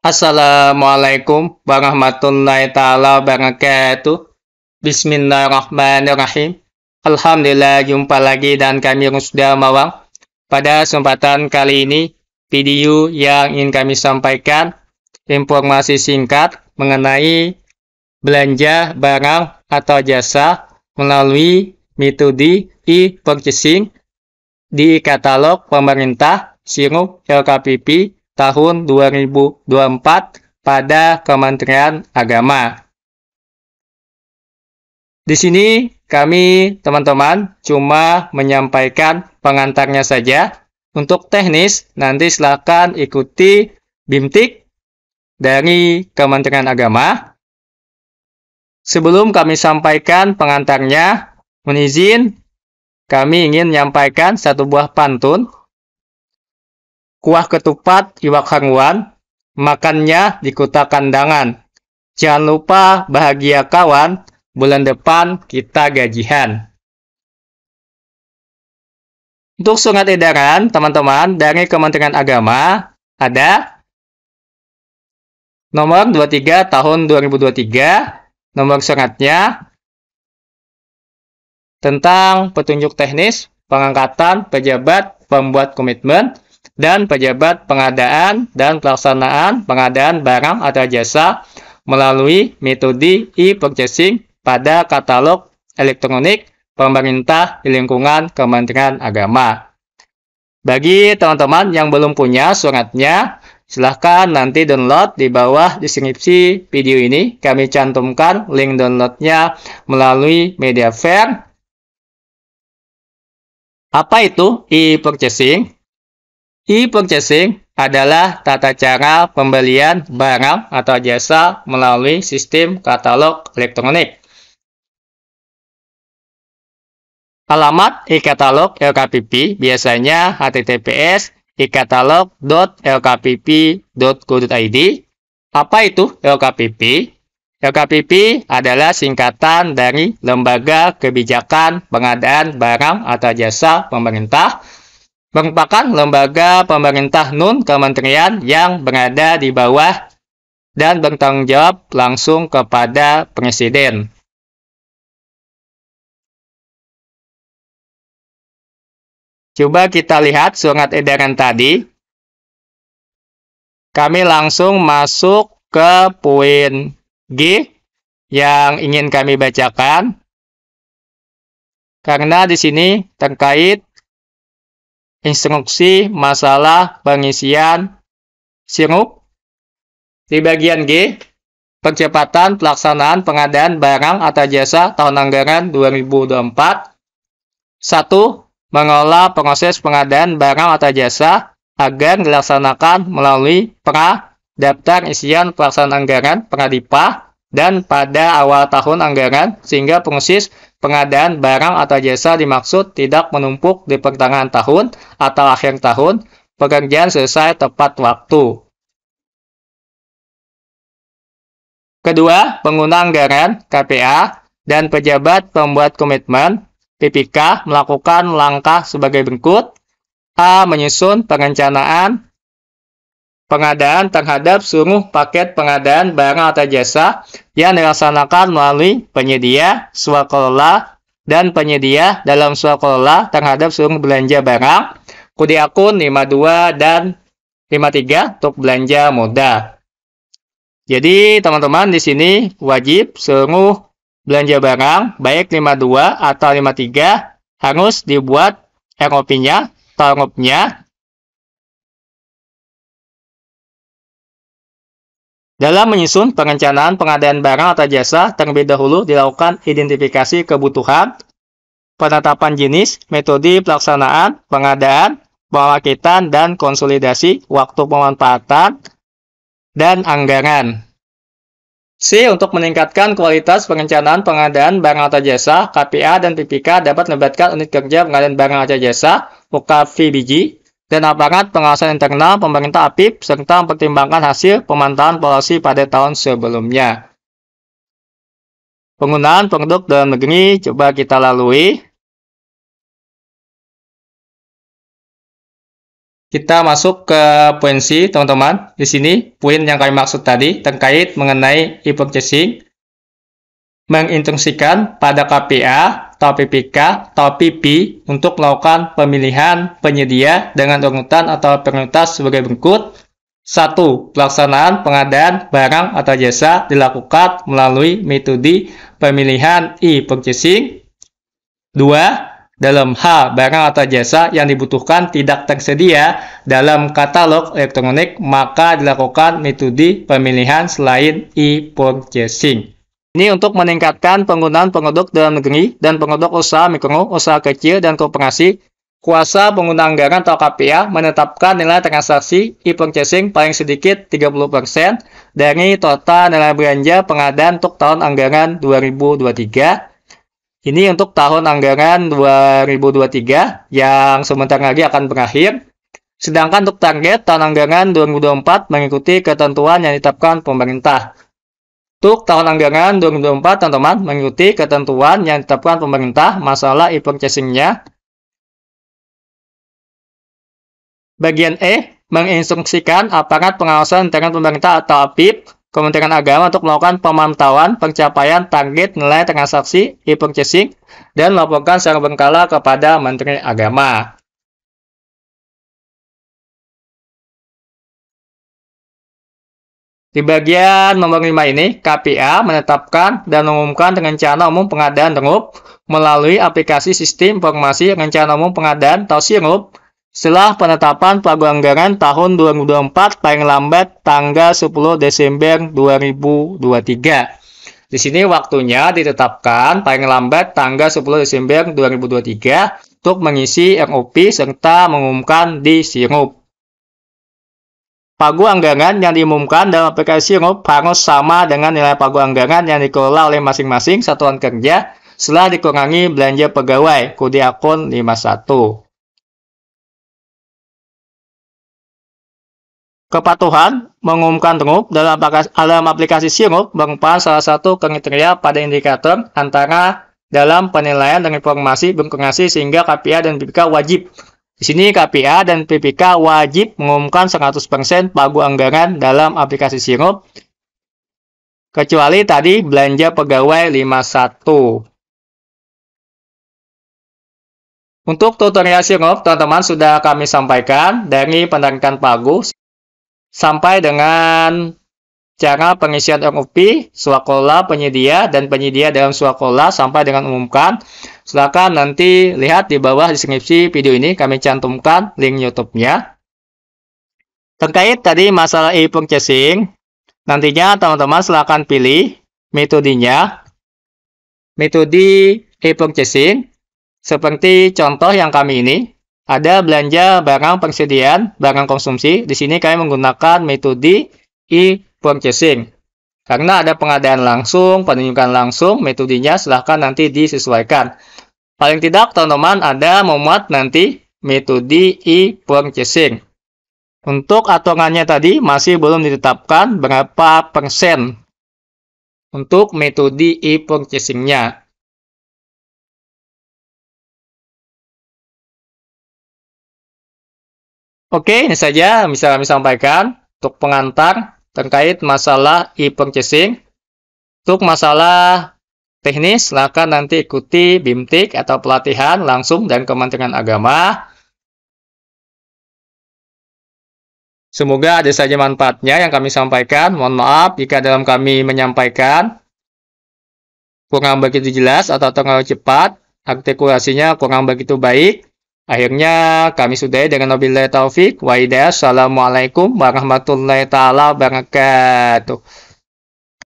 Assalamualaikum warahmatullahi taala wabarakatuh. Bismillahirrahmanirrahim. Alhamdulillah jumpa lagi dan kami sudah Mawang. Pada kesempatan kali ini, video yang ingin kami sampaikan informasi singkat mengenai belanja barang atau jasa melalui metode e-purchasing di katalog pemerintah Sirup LKPP tahun 2024 pada Kementerian Agama. Di sini kami teman-teman cuma menyampaikan pengantarnya saja. Untuk teknis nanti silakan ikuti BIMTIK dari Kementerian Agama. Sebelum kami sampaikan pengantarnya, menizin kami ingin menyampaikan satu buah pantun kuah ketupat iwak hangwan, makannya di kota kandangan. Jangan lupa bahagia kawan, bulan depan kita gajihan. Untuk surat edaran, teman-teman, dari Kementerian Agama ada nomor 23 tahun 2023, nomor suratnya tentang petunjuk teknis pengangkatan pejabat pembuat komitmen dan pejabat pengadaan dan pelaksanaan pengadaan barang atau jasa melalui metode e-purchasing pada katalog elektronik pemerintah di lingkungan Kementerian Agama. Bagi teman-teman yang belum punya suratnya, silahkan nanti download di bawah deskripsi video ini. Kami cantumkan link downloadnya melalui media fair. Apa itu e-purchasing? E-purchasing adalah tata cara pembelian barang atau jasa melalui sistem katalog elektronik. Alamat e-katalog LKPP biasanya https e kataloglkppcoid Apa itu LKPP? LKPP adalah singkatan dari Lembaga Kebijakan Pengadaan Barang atau Jasa Pemerintah merupakan lembaga pemerintah non kementerian yang berada di bawah dan bertanggung jawab langsung kepada presiden. Coba kita lihat surat edaran tadi. Kami langsung masuk ke poin G yang ingin kami bacakan. Karena di sini terkait instruksi masalah pengisian sirup. Di bagian G, percepatan pelaksanaan pengadaan barang atau jasa tahun anggaran 2024. 1. Mengelola proses pengadaan barang atau jasa agar dilaksanakan melalui pra daftar isian pelaksanaan anggaran Pradipa dan pada awal tahun anggaran sehingga pengesis pengadaan barang atau jasa dimaksud tidak menumpuk di pertengahan tahun atau akhir tahun, pekerjaan selesai tepat waktu. Kedua, pengguna anggaran KPA dan pejabat pembuat komitmen PPK melakukan langkah sebagai berikut: A. Menyusun perencanaan pengadaan terhadap seluruh paket pengadaan barang atau jasa yang dilaksanakan melalui penyedia swakelola dan penyedia dalam swakelola terhadap seluruh belanja barang kode akun 52 dan 53 untuk belanja modal. Jadi teman-teman di sini wajib seluruh belanja barang baik 52 atau 53 harus dibuat ROP-nya, tarifnya Dalam menyusun perencanaan pengadaan barang atau jasa, terlebih dahulu dilakukan identifikasi kebutuhan, penetapan jenis, metode pelaksanaan, pengadaan, pemakitan, dan konsolidasi waktu pemanfaatan, dan anggaran. C. Untuk meningkatkan kualitas perencanaan pengadaan barang atau jasa, KPA dan PPK dapat melibatkan unit kerja pengadaan barang atau jasa, UKVBG, dan aparat pengawasan internal pemerintah APIP serta mempertimbangkan hasil pemantauan polisi pada tahun sebelumnya. Penggunaan produk dalam negeri coba kita lalui. Kita masuk ke poin C, teman-teman. Di sini poin yang kami maksud tadi terkait mengenai e-purchasing menginstruksikan pada KPA topi PK atau PP untuk melakukan pemilihan penyedia dengan urutan atau prioritas sebagai berikut. 1. Pelaksanaan pengadaan barang atau jasa dilakukan melalui metode pemilihan e-purchasing. 2 dalam hal barang atau jasa yang dibutuhkan tidak tersedia dalam katalog elektronik, maka dilakukan metode pemilihan selain e-purchasing. Ini untuk meningkatkan penggunaan produk dalam negeri dan produk usaha mikro, usaha kecil, dan kooperasi Kuasa pengguna anggaran atau KPA menetapkan nilai transaksi e-purchasing paling sedikit 30% dari total nilai belanja pengadaan untuk tahun anggaran 2023. Ini untuk tahun anggaran 2023 yang sebentar lagi akan berakhir. Sedangkan untuk target tahun anggaran 2024 mengikuti ketentuan yang ditetapkan pemerintah untuk tahun anggaran 2024, teman-teman, mengikuti ketentuan yang ditetapkan pemerintah masalah e purchasing Bagian E, menginstruksikan aparat pengawasan dengan pemerintah atau APIP, Kementerian Agama untuk melakukan pemantauan pencapaian target nilai transaksi e-purchasing dan melaporkan secara berkala kepada Menteri Agama. Di bagian nomor 5 ini, KPA menetapkan dan mengumumkan rencana umum pengadaan RUP melalui aplikasi Sistem Informasi Rencana Umum Pengadaan atau SIRUP setelah penetapan pagu anggaran tahun 2024 paling lambat tanggal 10 Desember 2023. Di sini waktunya ditetapkan paling lambat tanggal 10 Desember 2023 untuk mengisi ROP serta mengumumkan di SIRUP pagu anggaran yang diumumkan dalam aplikasi RUP harus sama dengan nilai pagu anggaran yang dikelola oleh masing-masing satuan kerja setelah dikurangi belanja pegawai, kode akun 51. Kepatuhan mengumumkan RUP dalam aplikasi, aplikasi SIRUP merupakan salah satu kriteria pada indikator antara dalam penilaian dan informasi berkoordinasi sehingga KPI dan BPK wajib di sini KPA dan PPK wajib mengumumkan 100% pagu anggaran dalam aplikasi sirup, kecuali tadi belanja pegawai 51. Untuk tutorial sirup, teman-teman sudah kami sampaikan dari penarikan pagu sampai dengan cara pengisian RUP swakola penyedia dan penyedia dalam swakola sampai dengan umumkan. Silakan nanti lihat di bawah deskripsi video ini kami cantumkan link YouTube-nya. Terkait tadi masalah e-purchasing, nantinya teman-teman silakan pilih metodenya. Metode e-purchasing seperti contoh yang kami ini ada belanja barang persediaan, barang konsumsi. Di sini kami menggunakan metode e purchasing. Karena ada pengadaan langsung, penunjukan langsung, metodenya silahkan nanti disesuaikan. Paling tidak, teman-teman ada memuat nanti metode e-purchasing. Untuk aturannya tadi masih belum ditetapkan berapa persen untuk metode e-purchasing-nya. Oke, ini saja bisa kami sampaikan untuk pengantar terkait masalah e-purchasing. Untuk masalah teknis, silakan nanti ikuti Bimtek atau pelatihan langsung dan Kementerian Agama. Semoga ada saja manfaatnya yang kami sampaikan. Mohon maaf jika dalam kami menyampaikan kurang begitu jelas atau terlalu cepat, artikulasinya kurang begitu baik. Akhirnya kami sudah dengan wabillahi taufik wa Assalamualaikum warahmatullahi taala wabarakatuh.